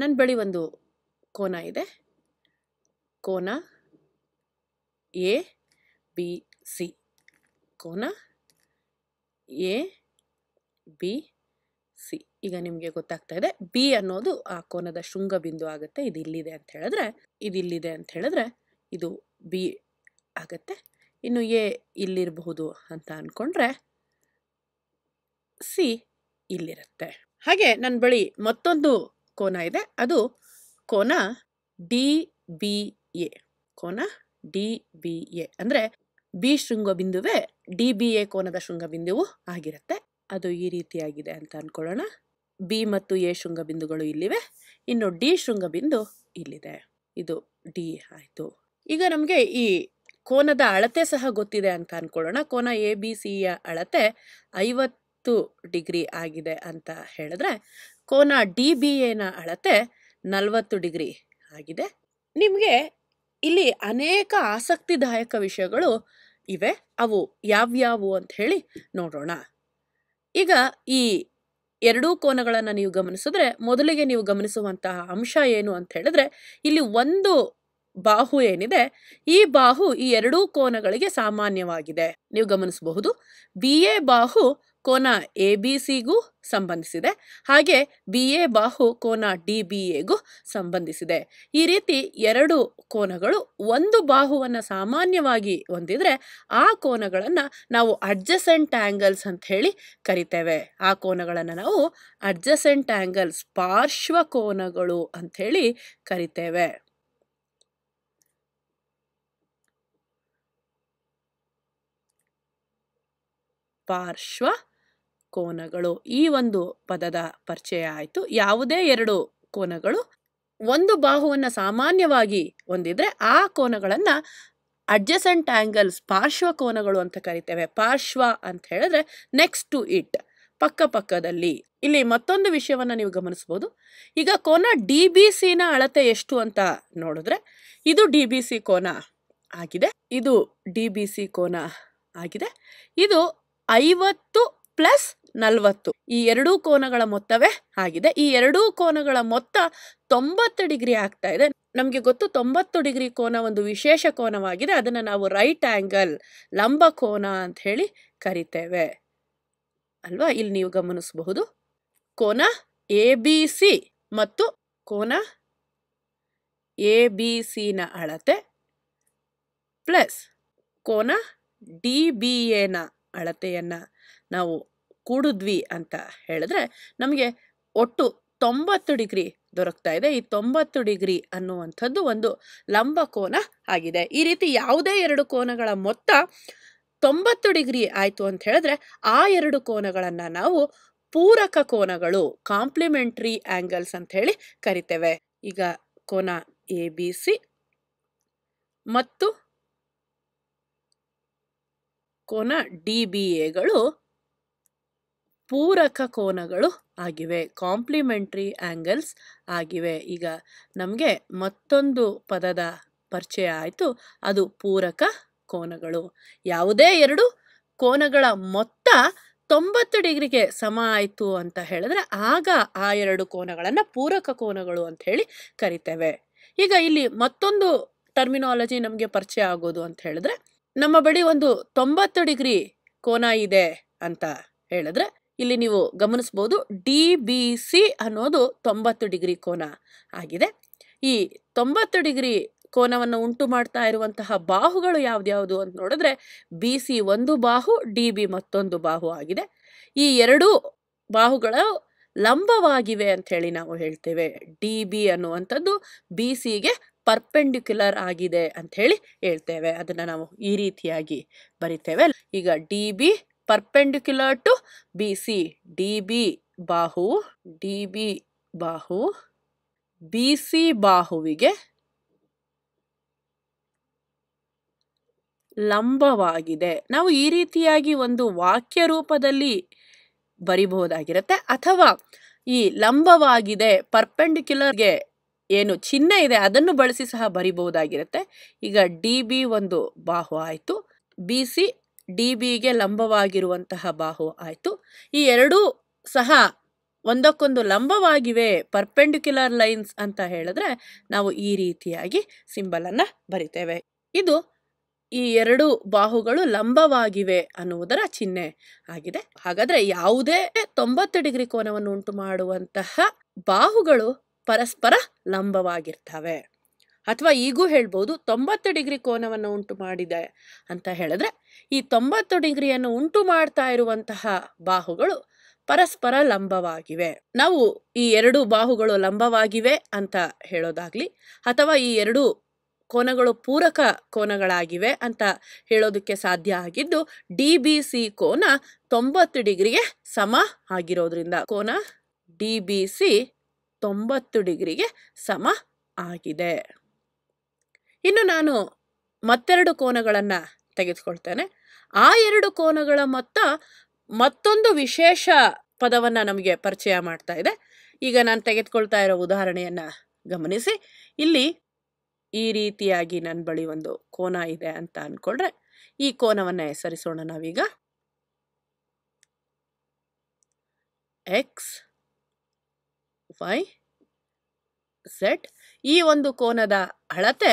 ನನ್ನ ಬಳಿ ಒಂದು ಕೋನ ಇದೆ ಕೋನ ಎ ಬಿ ಸಿ ಕೋನ ಎ ಬಿ ಸಿ ಈಗ ನಿಮಗೆ ಗೊತ್ತಾಗ್ತಾ ಇದೆ ಬಿ ಅನ್ನೋದು ಆ ಕೋನದ ಶೃಂಗ ಬಿಂದು ಆಗುತ್ತೆ ಇದು ಇಲ್ಲಿದೆ ಅಂತ ಹೇಳಿದ್ರೆ ಇದು ಇಲ್ಲಿದೆ ಅಂತ ಹೇಳಿದ್ರೆ ಇದು ಬಿ ಆಗುತ್ತೆ ಇನ್ನು ಎ ಇಲ್ಲಿರಬಹುದು ಅಂತ ಅಂದ್ಕೊಂಡ್ರೆ ಸಿ ಇಲ್ಲಿರುತ್ತೆ ಹಾಗೆ ನನ್ನ ಬಳಿ ಮತ್ತೊಂದು ಕೋನ ಇದೆ ಅದು ಕೋನ ಡಿ ಬಿ ಎ ಕೋನ ಡಿ ಬಿ ಎ ಅಂದರೆ ಬಿ ಶೃಂಗ ಬಿಂದುವೆ ಡಿ ಬಿ ಎ ಕೋನದ ಶೃಂಗಬಿಂದುವು ಆಗಿರುತ್ತೆ ಅದು ಈ ರೀತಿಯಾಗಿದೆ ಅಂತ ಅನ್ಕೊಳ್ಳೋಣ ಬಿ ಮತ್ತು ಎ ಶೃಂಗಬಿಂದುಗಳು ಇಲ್ಲಿವೆ ಇನ್ನು ಡಿ ಬಿಂದು ಇಲ್ಲಿದೆ ಇದು ಡಿ ಆಯಿತು ಈಗ ನಮಗೆ ಈ ಕೋನದ ಅಳತೆ ಸಹ ಗೊತ್ತಿದೆ ಅಂತ ಅನ್ಕೊಳ್ಳೋಣ ಕೋನ ಎ ಬಿ ಯ ಅಳತೆ ಐವತ್ತು ಡಿಗ್ರಿ ಆಗಿದೆ ಅಂತ ಹೇಳಿದ್ರೆ ಕೋನ ಡಿ ಬಿ ಎನ ಅಳತೆ ನಲವತ್ತು ಡಿಗ್ರಿ ಆಗಿದೆ ನಿಮಗೆ ಇಲ್ಲಿ ಅನೇಕ ಆಸಕ್ತಿದಾಯಕ ವಿಷಯಗಳು ಇವೆ ಅವು ಯಾವ್ಯಾವು ಅಂತ ಹೇಳಿ ನೋಡೋಣ ಈಗ ಈ ಎರಡೂ ಕೋನಗಳನ್ನು ನೀವು ಗಮನಿಸಿದ್ರೆ ಮೊದಲಿಗೆ ನೀವು ಗಮನಿಸುವಂತಹ ಅಂಶ ಏನು ಅಂತ ಹೇಳಿದ್ರೆ ಇಲ್ಲಿ ಒಂದು ಬಾಹು ಏನಿದೆ ಈ ಬಾಹು ಈ ಎರಡೂ ಕೋನಗಳಿಗೆ ಸಾಮಾನ್ಯವಾಗಿದೆ ನೀವು ಗಮನಿಸಬಹುದು ಬಿ ಎ ಬಾಹು ಕೋನ ಎ ಬಿ ಸಿಗೂ ಸಂಬಂಧಿಸಿದೆ ಹಾಗೆ ಬಿ ಎ ಬಾಹು ಕೋನ ಡಿ ಬಿ ಎಗೂ ಸಂಬಂಧಿಸಿದೆ ಈ ರೀತಿ ಎರಡು ಕೋನಗಳು ಒಂದು ಬಾಹುವನ್ನು ಸಾಮಾನ್ಯವಾಗಿ ಹೊಂದಿದ್ರೆ ಆ ಕೋನಗಳನ್ನು ನಾವು ಅಡ್ಜಸೆಂಟ್ ಆ್ಯಂಗಲ್ಸ್ ಅಂತ ಹೇಳಿ ಕರಿತೇವೆ ಆ ಕೋನಗಳನ್ನು ನಾವು ಅಡ್ಜಸೆಂಟ್ ಆ್ಯಂಗಲ್ಸ್ ಪಾರ್ಶ್ವ ಕೋನಗಳು ಅಂಥೇಳಿ ಕರಿತೇವೆ ಪಾರ್ಶ್ವ ಕೋನಗಳು ಈ ಒಂದು ಪದದ ಪರಿಚಯ ಆಯಿತು ಯಾವುದೇ ಎರಡು ಕೋನಗಳು ಒಂದು ಬಾಹುವನ್ನು ಸಾಮಾನ್ಯವಾಗಿ ಹೊಂದಿದ್ರೆ ಆ ಕೋನಗಳನ್ನು ಅಡ್ಜಸೆಂಟ್ ಆ್ಯಂಗಲ್ಸ್ ಪಾರ್ಶ್ವ ಕೋನಗಳು ಅಂತ ಕರಿತೇವೆ ಪಾರ್ಶ್ವ ಅಂತ ಹೇಳಿದ್ರೆ ನೆಕ್ಸ್ಟ್ ಟು ಇಟ್ ಪಕ್ಕ ಪಕ್ಕದಲ್ಲಿ ಇಲ್ಲಿ ಮತ್ತೊಂದು ವಿಷಯವನ್ನು ನೀವು ಗಮನಿಸ್ಬೋದು ಈಗ ಕೋನ ಡಿ ಬಿ ಸಿನ ಅಳತೆ ಎಷ್ಟು ಅಂತ ನೋಡಿದ್ರೆ ಇದು ಡಿ ಬಿ ಸಿ ಕೋನ ಆಗಿದೆ ಇದು ಡಿ ಬಿ ಸಿ ಕೋನ ಆಗಿದೆ ಇದು ಐವತ್ತು ಪ್ಲಸ್ ನಲವತ್ತು ಈ ಎರಡೂ ಕೋನಗಳ ಮೊತ್ತವೇ ಆಗಿದೆ ಈ ಎರಡೂ ಕೋನಗಳ ಮೊತ್ತ ತೊಂಬತ್ತು ಡಿಗ್ರಿ ಆಗ್ತಾ ಇದೆ ನಮಗೆ ಗೊತ್ತು ತೊಂಬತ್ತು ಡಿಗ್ರಿ ಕೋನ ಒಂದು ವಿಶೇಷ ಕೋನವಾಗಿದೆ ಅದನ್ನು ನಾವು ರೈಟ್ ಆ್ಯಂಗಲ್ ಲಂಬ ಕೋನ ಅಂತ ಹೇಳಿ ಕರಿತೇವೆ ಅಲ್ವಾ ಇಲ್ಲಿ ನೀವು ಗಮನಿಸಬಹುದು ಕೋನ ಎ ಬಿ ಸಿ ಮತ್ತು ಕೋನ ಎ ಬಿ ಸಿನ ಅಳತೆ ಪ್ಲಸ್ ಕೋನ ಡಿ ಬಿ ಎನ ಅಳತೆಯನ್ನು ನಾವು ಕೂಡಿದ್ವಿ ಅಂತ ಹೇಳಿದ್ರೆ ನಮಗೆ ಒಟ್ಟು ತೊಂಬತ್ತು ಡಿಗ್ರಿ ದೊರಕ್ತಾ ಇದೆ ಈ ತೊಂಬತ್ತು ಡಿಗ್ರಿ ಅನ್ನುವಂಥದ್ದು ಒಂದು ಲಂಬ ಕೋನ ಆಗಿದೆ ಈ ರೀತಿ ಯಾವುದೇ ಎರಡು ಕೋನಗಳ ಮೊತ್ತ ತೊಂಬತ್ತು ಡಿಗ್ರಿ ಆಯಿತು ಅಂತ ಹೇಳಿದ್ರೆ ಆ ಎರಡು ಕೋನಗಳನ್ನು ನಾವು ಪೂರಕ ಕೋನಗಳು ಕಾಂಪ್ಲಿಮೆಂಟ್ರಿ ಆ್ಯಂಗಲ್ಸ್ ಅಂತ ಹೇಳಿ ಕರಿತೇವೆ ಈಗ ಕೋನ ಎ ಬಿ ಸಿ ಮತ್ತು ಕೋನ ಡಿ ಬಿ ಎಗಳು ಪೂರಕ ಕೋನಗಳು ಆಗಿವೆ ಕಾಂಪ್ಲಿಮೆಂಟ್ರಿ ಆ್ಯಂಗಲ್ಸ್ ಆಗಿವೆ ಈಗ ನಮಗೆ ಮತ್ತೊಂದು ಪದದ ಪರಿಚಯ ಆಯಿತು ಅದು ಪೂರಕ ಕೋನಗಳು ಯಾವುದೇ ಎರಡು ಕೋನಗಳ ಮೊತ್ತ ತೊಂಬತ್ತು ಡಿಗ್ರಿಗೆ ಸಮ ಆಯಿತು ಅಂತ ಹೇಳಿದ್ರೆ ಆಗ ಆ ಎರಡು ಕೋನಗಳನ್ನು ಪೂರಕ ಕೋನಗಳು ಅಂತ ಹೇಳಿ ಕರಿತೇವೆ ಈಗ ಇಲ್ಲಿ ಮತ್ತೊಂದು ಟರ್ಮಿನಾಲಜಿ ನಮಗೆ ಪರಿಚಯ ಆಗೋದು ಅಂತ ಹೇಳಿದ್ರೆ ನಮ್ಮ ಬಳಿ ಒಂದು ತೊಂಬತ್ತು ಡಿಗ್ರಿ ಕೋನ ಇದೆ ಅಂತ ಹೇಳಿದ್ರೆ ಇಲ್ಲಿ ನೀವು ಗಮನಿಸ್ಬೋದು ಡಿ ಬಿ ಸಿ ಅನ್ನೋದು ತೊಂಬತ್ತು ಡಿಗ್ರಿ ಕೋನ ಆಗಿದೆ ಈ ತೊಂಬತ್ತು ಡಿಗ್ರಿ ಕೋನವನ್ನು ಉಂಟು ಮಾಡ್ತಾ ಇರುವಂತಹ ಬಾಹುಗಳು ಯಾವ್ದ್ಯಾವುದು ಅಂತ ನೋಡಿದ್ರೆ ಬಿ ಸಿ ಒಂದು ಬಾಹು ಡಿ ಬಿ ಮತ್ತೊಂದು ಬಾಹು ಆಗಿದೆ ಈ ಎರಡು ಬಾಹುಗಳು ಲಂಬವಾಗಿವೆ ಅಂತ ಹೇಳಿ ನಾವು ಹೇಳ್ತೇವೆ ಡಿ ಬಿ ಅನ್ನುವಂಥದ್ದು ಬಿ ಸಿಗೆ ಪರ್ಪೆಂಡಿಕ್ಯುಲರ್ ಆಗಿದೆ ಅಂತ ಹೇಳಿ ಹೇಳ್ತೇವೆ ಅದನ್ನು ನಾವು ಈ ರೀತಿಯಾಗಿ ಬರಿತೇವೆ ಈಗ D B perpendicular to B C D B ಬಾಹು ಡಿ ಬಿ ಬಾಹು ಬಿ ಸಿ ಬಾಹುವಿಗೆ ಲಂಬವಾಗಿದೆ ನಾವು ಈ ರೀತಿಯಾಗಿ ಒಂದು ವಾಕ್ಯ ರೂಪದಲ್ಲಿ ಬರಿಬಹುದಾಗಿರುತ್ತೆ ಅಥವಾ ಈ ಲಂಬವಾಗಿದೆ ಪರ್ಪೆಂಡಿಕ್ಯುಲರ್ಗೆ ಏನು ಚಿಹ್ನೆ ಇದೆ ಅದನ್ನು ಬಳಸಿ ಸಹ ಬರಿಬಹುದಾಗಿರುತ್ತೆ ಈಗ ಡಿ ಬಿ ಒಂದು ಬಾಹು ಆಯಿತು ಬಿ ಸಿ ಡಿ ಬಿಗೆ ಲಂಬವಾಗಿರುವಂತಹ ಬಾಹು ಆಯಿತು ಈ ಎರಡೂ ಸಹ ಒಂದಕ್ಕೊಂದು ಲಂಬವಾಗಿವೆ ಪರ್ಪೆಂಡಿಕ್ಯುಲರ್ ಲೈನ್ಸ್ ಅಂತ ಹೇಳಿದ್ರೆ ನಾವು ಈ ರೀತಿಯಾಗಿ ಸಿಂಬಲನ್ನು ಬರಿತೇವೆ ಇದು ಈ ಎರಡು ಬಾಹುಗಳು ಲಂಬವಾಗಿವೆ ಅನ್ನುವುದರ ಚಿಹ್ನೆ ಆಗಿದೆ ಹಾಗಾದರೆ ಯಾವುದೇ ತೊಂಬತ್ತು ಡಿಗ್ರಿ ಕೋನವನ್ನು ಉಂಟು ಮಾಡುವಂತಹ ಬಾಹುಗಳು ಪರಸ್ಪರ ಲಂಬವಾಗಿರ್ತವೆ ಅಥವಾ ಈಗೂ ಹೇಳ್ಬೋದು ತೊಂಬತ್ತು ಡಿಗ್ರಿ ಕೋನವನ್ನು ಉಂಟು ಮಾಡಿದೆ ಅಂತ ಹೇಳಿದ್ರೆ ಈ ತೊಂಬತ್ತು ಡಿಗ್ರಿಯನ್ನು ಉಂಟು ಮಾಡ್ತಾ ಇರುವಂತಹ ಬಾಹುಗಳು ಪರಸ್ಪರ ಲಂಬವಾಗಿವೆ ನಾವು ಈ ಎರಡು ಬಾಹುಗಳು ಲಂಬವಾಗಿವೆ ಅಂತ ಹೇಳೋದಾಗ್ಲಿ ಅಥವಾ ಈ ಎರಡು ಕೋನಗಳು ಪೂರಕ ಕೋನಗಳಾಗಿವೆ ಅಂತ ಹೇಳೋದಕ್ಕೆ ಸಾಧ್ಯ ಆಗಿದ್ದು ಡಿ ಬಿ ಸಿ ಕೋನ ತೊಂಬತ್ತು ಡಿಗ್ರಿಗೆ ಸಮ ಆಗಿರೋದ್ರಿಂದ ಕೋನ ಡಿ ಬಿ ಸಿ ತೊಂಬತ್ತು ಡಿಗ್ರಿಗೆ ಸಮ ಆಗಿದೆ ಇನ್ನು ನಾನು ಮತ್ತೆರಡು ಕೋನಗಳನ್ನು ತೆಗೆದುಕೊಳ್ತೇನೆ ಆ ಎರಡು ಕೋನಗಳ ಮೊತ್ತ ಮತ್ತೊಂದು ವಿಶೇಷ ಪದವನ್ನು ನಮಗೆ ಪರಿಚಯ ಮಾಡ್ತಾ ಇದೆ ಈಗ ನಾನು ತೆಗೆದುಕೊಳ್ತಾ ಇರೋ ಉದಾಹರಣೆಯನ್ನು ಗಮನಿಸಿ ಇಲ್ಲಿ ಈ ರೀತಿಯಾಗಿ ನನ್ನ ಬಳಿ ಒಂದು ಕೋನ ಇದೆ ಅಂತ ಅಂದ್ಕೊಂಡ್ರೆ ಈ ಕೋನವನ್ನು ಹೆಸರಿಸೋಣ ನಾವೀಗ ಎಕ್ಸ್ ವೈ ಸೆಟ್ ಈ ಒಂದು ಕೋನದ ಅಳತೆ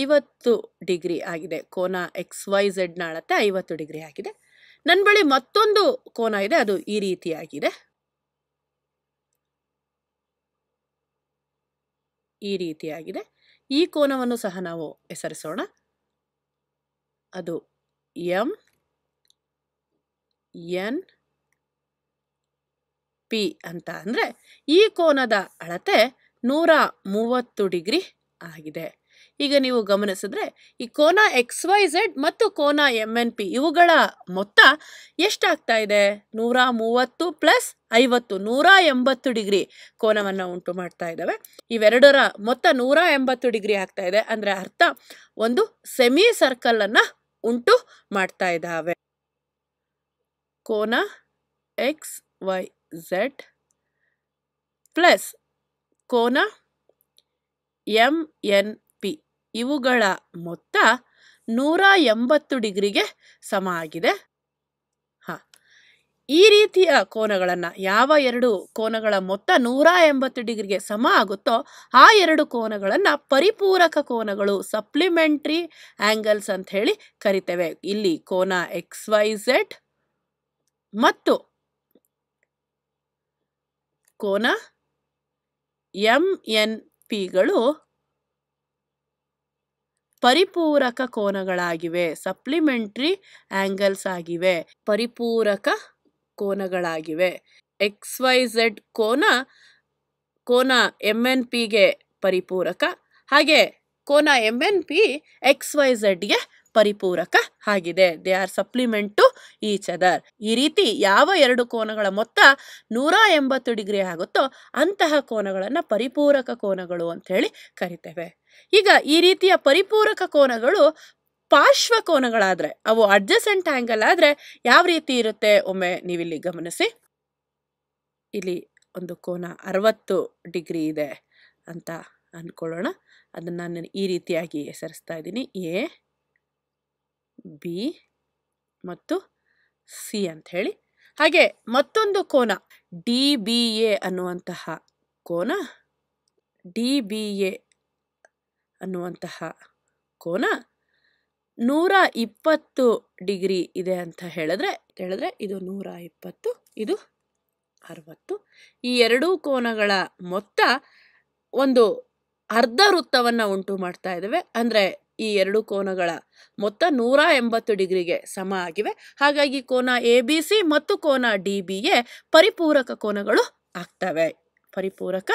ಐವತ್ತು ಡಿಗ್ರಿ ಆಗಿದೆ ಕೋನ ಎಕ್ಸ್ ವೈ ಝೆಡ್ನ ಅಳತೆ ಐವತ್ತು ಡಿಗ್ರಿ ಆಗಿದೆ ನನ್ನ ಬಳಿ ಮತ್ತೊಂದು ಕೋನ ಇದೆ ಅದು ಈ ರೀತಿಯಾಗಿದೆ ಈ ರೀತಿಯಾಗಿದೆ ಈ ಕೋನವನ್ನು ಸಹ ನಾವು ಹೆಸರಿಸೋಣ ಅದು ಎಂ ಎನ್ ಪಿ ಅಂತ ಅಂದರೆ ಈ ಕೋನದ ಅಳತೆ ನೂರ ಮೂವತ್ತು ಡಿಗ್ರಿ ಆಗಿದೆ ಈಗ ನೀವು ಗಮನಿಸಿದ್ರೆ ಈ ಕೋನ ಎಕ್ಸ್ ವೈ ಝೆಡ್ ಮತ್ತು ಕೋನ ಎಮ್ ಎನ್ ಪಿ ಇವುಗಳ ಮೊತ್ತ ಎಷ್ಟಾಗ್ತಾ ಇದೆ ನೂರ ಮೂವತ್ತು ಪ್ಲಸ್ ಐವತ್ತು ನೂರ ಎಂಬತ್ತು ಡಿಗ್ರಿ ಕೋನವನ್ನು ಉಂಟು ಮಾಡ್ತಾ ಇದ್ದಾವೆ ಇವೆರಡರ ಮೊತ್ತ ನೂರ ಎಂಬತ್ತು ಡಿಗ್ರಿ ಆಗ್ತಾ ಇದೆ ಅಂದರೆ ಅರ್ಥ ಒಂದು ಸೆಮಿ ಸರ್ಕಲನ್ನು ಉಂಟು ಮಾಡ್ತಾ ಇದ್ದಾವೆ ಕೋನ ಎಕ್ಸ್ ವೈ ಝೆಡ್ ಪ್ಲಸ್ ಕೋನ ಎಂ ಎನ್ ಇವುಗಳ ಮೊತ್ತ ನೂರ ಎಂಬತ್ತು ಡಿಗ್ರಿಗೆ ಸಮ ಆಗಿದೆ ಹಾಂ ಈ ರೀತಿಯ ಕೋನಗಳನ್ನು ಯಾವ ಎರಡು ಕೋನಗಳ ಮೊತ್ತ ನೂರ ಎಂಬತ್ತು ಡಿಗ್ರಿಗೆ ಸಮ ಆಗುತ್ತೋ ಆ ಎರಡು ಕೋನಗಳನ್ನು ಪರಿಪೂರಕ ಕೋನಗಳು ಸಪ್ಲಿಮೆಂಟ್ರಿ ಆ್ಯಂಗಲ್ಸ್ ಅಂತ ಹೇಳಿ ಕರಿತೇವೆ ಇಲ್ಲಿ ಕೋನ ಎಕ್ಸ್ ವೈ ಝೆಡ್ ಮತ್ತು ಕೋನ ಎಂ ಎನ್ ಪಿಗಳು ಪರಿಪೂರಕ ಕೋನಗಳಾಗಿವೆ ಸಪ್ಲಿಮೆಂಟ್ರಿ ಆ್ಯಂಗಲ್ಸ್ ಆಗಿವೆ ಪರಿಪೂರಕ ಕೋನಗಳಾಗಿವೆ ಎಕ್ಸ್ ವೈ ಝೆಡ್ ಕೋನ ಕೋನ ಎಮ್ ಎನ್ ಪಿಗೆ ಪರಿಪೂರಕ ಹಾಗೆ ಕೋನ M N P X Y ಝೆಡ್ಗೆ ಪರಿಪೂರಕ ಆಗಿದೆ they are supplement to each other ಈ ರೀತಿ ಯಾವ ಎರಡು ಕೋನಗಳ ಮೊತ್ತ ನೂರ ಎಂಬತ್ತು ಡಿಗ್ರಿ ಆಗುತ್ತೋ ಅಂತಹ ಕೋನಗಳನ್ನು ಪರಿಪೂರಕ ಕೋನಗಳು ಅಂತ ಹೇಳಿ ಕರಿತೇವೆ ಈಗ ಈ ರೀತಿಯ ಪರಿಪೂರಕ ಕೋನಗಳು ಪಾರ್ಶ್ವ ಕೋನಗಳಾದರೆ ಅವು ಅಡ್ಜಸೆಂಟ್ ಆ್ಯಂಗಲ್ ಆದರೆ ಯಾವ ರೀತಿ ಇರುತ್ತೆ ಒಮ್ಮೆ ನೀವಿಲ್ಲಿ ಗಮನಿಸಿ ಇಲ್ಲಿ ಒಂದು ಕೋನ ಅರವತ್ತು ಡಿಗ್ರಿ ಇದೆ ಅಂತ ಅನ್ಕೊಳ್ಳೋಣ ಅದನ್ನು ನಾನು ಈ ರೀತಿಯಾಗಿ ಹೆಸರಿಸ್ತಾ ಇದ್ದೀನಿ ಎ ಬಿ ಮತ್ತು ಸಿ ಅಂತ ಹೇಳಿ ಹಾಗೆ ಮತ್ತೊಂದು ಕೋನ ಡಿ ಬಿ ಎ ಅನ್ನುವಂತಹ ಕೋನ ಡಿ ಬಿ ಎ ಅನ್ನುವಂತಹ ಕೋನ ನೂರ ಇಪ್ಪತ್ತು ಡಿಗ್ರಿ ಇದೆ ಅಂತ ಹೇಳಿದ್ರೆ ಹೇಳಿದ್ರೆ ಇದು ನೂರ ಇಪ್ಪತ್ತು ಇದು ಅರವತ್ತು ಈ ಎರಡೂ ಕೋನಗಳ ಮೊತ್ತ ಒಂದು ಅರ್ಧ ವೃತ್ತವನ್ನು ಉಂಟು ಮಾಡ್ತಾ ಇದ್ದಾವೆ ಅಂದರೆ ಈ ಎರಡು ಕೋನಗಳ ಮೊತ್ತ ನೂರ ಎಂಬತ್ತು ಡಿಗ್ರಿಗೆ ಸಮ ಆಗಿವೆ ಹಾಗಾಗಿ ಕೋನ ಎ ಬಿ ಸಿ ಮತ್ತು ಕೋನ ಡಿ ಬಿ ಎ ಪರಿಪೂರಕ ಕೋನಗಳು ಆಗ್ತವೆ ಪರಿಪೂರಕ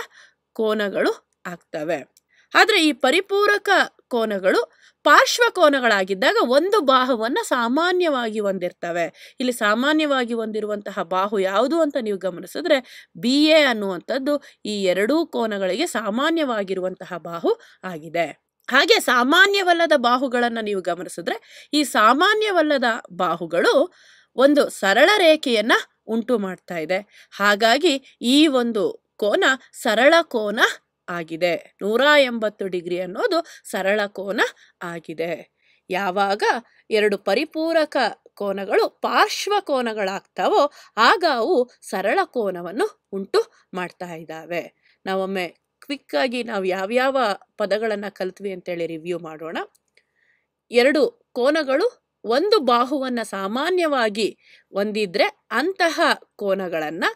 ಕೋನಗಳು ಆಗ್ತವೆ ಆದರೆ ಈ ಪರಿಪೂರಕ ಕೋನಗಳು ಪಾರ್ಶ್ವಕೋನಗಳಾಗಿದ್ದಾಗ ಒಂದು ಬಾಹುವನ್ನು ಸಾಮಾನ್ಯವಾಗಿ ಹೊಂದಿರ್ತವೆ ಇಲ್ಲಿ ಸಾಮಾನ್ಯವಾಗಿ ಹೊಂದಿರುವಂತಹ ಬಾಹು ಯಾವುದು ಅಂತ ನೀವು ಗಮನಿಸಿದ್ರೆ ಬಿ ಎ ಅನ್ನುವಂಥದ್ದು ಈ ಎರಡೂ ಕೋನಗಳಿಗೆ ಸಾಮಾನ್ಯವಾಗಿರುವಂತಹ ಬಾಹು ಆಗಿದೆ ಹಾಗೆ ಸಾಮಾನ್ಯವಲ್ಲದ ಬಾಹುಗಳನ್ನು ನೀವು ಗಮನಿಸಿದ್ರೆ ಈ ಸಾಮಾನ್ಯವಲ್ಲದ ಬಾಹುಗಳು ಒಂದು ಸರಳ ರೇಖೆಯನ್ನು ಉಂಟು ಮಾಡ್ತಾ ಇದೆ ಹಾಗಾಗಿ ಈ ಒಂದು ಕೋನ ಸರಳ ಕೋನ ಆಗಿದೆ ನೂರ ಎಂಬತ್ತು ಡಿಗ್ರಿ ಅನ್ನೋದು ಸರಳ ಕೋನ ಆಗಿದೆ ಯಾವಾಗ ಎರಡು ಪರಿಪೂರಕ ಕೋನಗಳು ಪಾರ್ಶ್ವ ಕೋನಗಳಾಗ್ತಾವೋ ಆಗ ಅವು ಸರಳ ಕೋನವನ್ನು ಉಂಟು ಮಾಡ್ತಾ ಇದ್ದಾವೆ ನಾವೊಮ್ಮೆ ಕ್ವಿಕ್ಕಾಗಿ ನಾವು ಯಾವ್ಯಾವ ಪದಗಳನ್ನು ಕಲ್ತ್ವಿ ಅಂತೇಳಿ ರಿವ್ಯೂ ಮಾಡೋಣ ಎರಡು ಕೋನಗಳು ಒಂದು ಬಾಹುವನ್ನು ಸಾಮಾನ್ಯವಾಗಿ ಹೊಂದಿದ್ರೆ ಅಂತಹ ಕೋನಗಳನ್ನು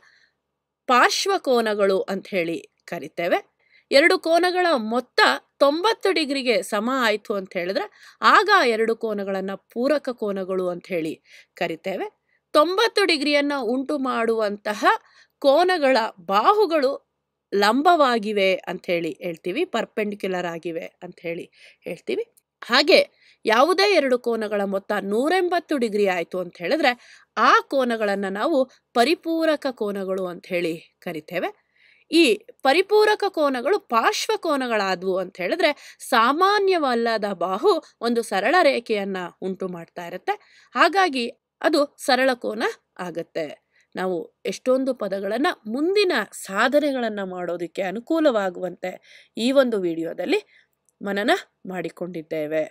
ಪಾರ್ಶ್ವ ಕೋನಗಳು ಅಂತ ಹೇಳಿ ಕರಿತೇವೆ ಎರಡು ಕೋನಗಳ ಮೊತ್ತ ತೊಂಬತ್ತು ಡಿಗ್ರಿಗೆ ಸಮ ಆಯಿತು ಅಂತ ಹೇಳಿದ್ರೆ ಆಗ ಎರಡು ಕೋನಗಳನ್ನು ಪೂರಕ ಕೋನಗಳು ಅಂತ ಹೇಳಿ ಕರಿತೇವೆ ತೊಂಬತ್ತು ಡಿಗ್ರಿಯನ್ನು ಉಂಟು ಮಾಡುವಂತಹ ಕೋನಗಳ ಬಾಹುಗಳು ಲಂಬವಾಗಿವೆ ಅಂತ ಹೇಳಿ ಹೇಳ್ತೀವಿ ಪರ್ಪೆಂಡಿಕ್ಯುಲರ್ ಆಗಿವೆ ಅಂತ ಹೇಳಿ ಹೇಳ್ತೀವಿ ಹಾಗೆ ಯಾವುದೇ ಎರಡು ಕೋನಗಳ ಮೊತ್ತ ನೂರೆಂಬತ್ತು ಡಿಗ್ರಿ ಆಯಿತು ಅಂತ ಹೇಳಿದ್ರೆ ಆ ಕೋನಗಳನ್ನು ನಾವು ಪರಿಪೂರಕ ಕೋನಗಳು ಅಂತ ಹೇಳಿ ಕರಿತೇವೆ ಈ ಪರಿಪೂರಕ ಕೋನಗಳು ಪಾರ್ಶ್ವಕೋನಗಳಾದವು ಕೋನಗಳಾದವು ಅಂತ ಹೇಳಿದ್ರೆ ಸಾಮಾನ್ಯವಲ್ಲದ ಬಾಹು ಒಂದು ಸರಳ ರೇಖೆಯನ್ನ ಉಂಟು ಮಾಡ್ತಾ ಇರುತ್ತೆ ಹಾಗಾಗಿ ಅದು ಸರಳ ಕೋನ ಆಗತ್ತೆ ನಾವು ಎಷ್ಟೊಂದು ಪದಗಳನ್ನು ಮುಂದಿನ ಸಾಧನೆಗಳನ್ನು ಮಾಡೋದಕ್ಕೆ ಅನುಕೂಲವಾಗುವಂತೆ ಈ ಒಂದು ವಿಡಿಯೋದಲ್ಲಿ ಮನನ ಮಾಡಿಕೊಂಡಿದ್ದೇವೆ